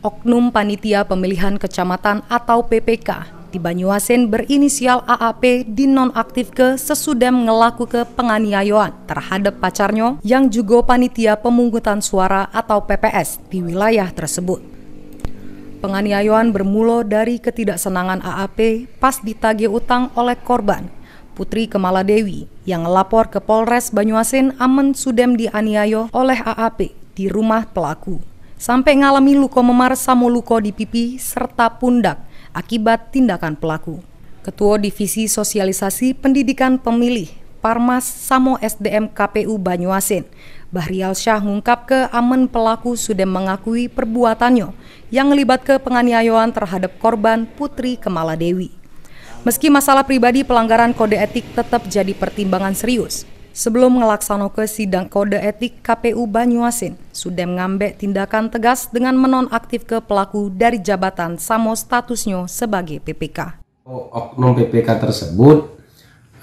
Oknum Panitia Pemilihan Kecamatan atau PPK di Banyuasin berinisial AAP dinonaktif ke sesudah mengelaku ke penganiayaan terhadap pacarnya yang juga panitia pemungutan suara atau PPS di wilayah tersebut. Penganiayaan bermula dari ketidaksenangan AAP pas ditagih utang oleh korban Putri Kemala Dewi yang lapor ke Polres Banyuasin aman Sudem dianiaya oleh AAP di rumah pelaku sampai mengalami luka memar samo luka di pipi serta pundak akibat tindakan pelaku. Ketua Divisi Sosialisasi Pendidikan Pemilih Parmas Samo SDM KPU Banyuasin, Bahrial Syah mengungkap ke aman pelaku sudah mengakui perbuatannya yang melibat ke penganiayaan terhadap korban Putri Kemala Dewi. Meski masalah pribadi pelanggaran kode etik tetap jadi pertimbangan serius, Sebelum melaksanakan sidang kode etik KPU Banyuasin, sudah mengambil tindakan tegas dengan menonaktif ke pelaku dari jabatan samo statusnya sebagai PPK. Oh, oknum PPK tersebut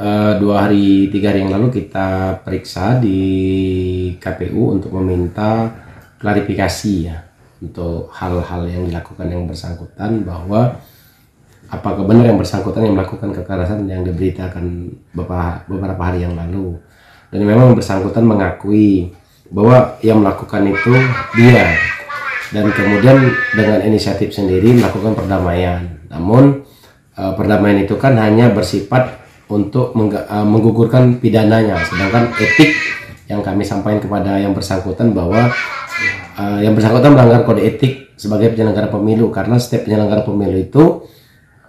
eh, dua hari tiga hari yang lalu kita periksa di KPU untuk meminta klarifikasi ya untuk hal-hal yang dilakukan yang bersangkutan bahwa apakah benar yang bersangkutan yang melakukan kekerasan yang diberitakan beberapa hari yang lalu dan memang bersangkutan mengakui bahwa yang melakukan itu dia dan kemudian dengan inisiatif sendiri melakukan perdamaian namun eh, perdamaian itu kan hanya bersifat untuk eh, menggugurkan pidananya sedangkan etik yang kami sampaikan kepada yang bersangkutan bahwa eh, yang bersangkutan melanggar kode etik sebagai penyelenggara pemilu karena setiap penyelenggara pemilu itu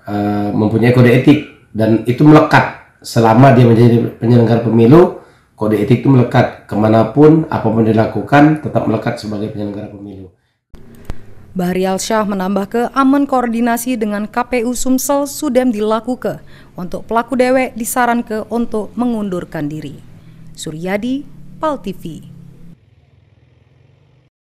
Eh, mempunyai kode etik dan itu melekat selama dia menjadi penyelenggara pemilu kode etik itu melekat kemanapun apapun dilakukan tetap melekat sebagai penyelenggara pemilu. Bahrial Syah menambah ke aman koordinasi dengan KPU Sumsel sudah dilakukan untuk pelaku dewek disaran ke untuk mengundurkan diri. Suryadi, Pal TV.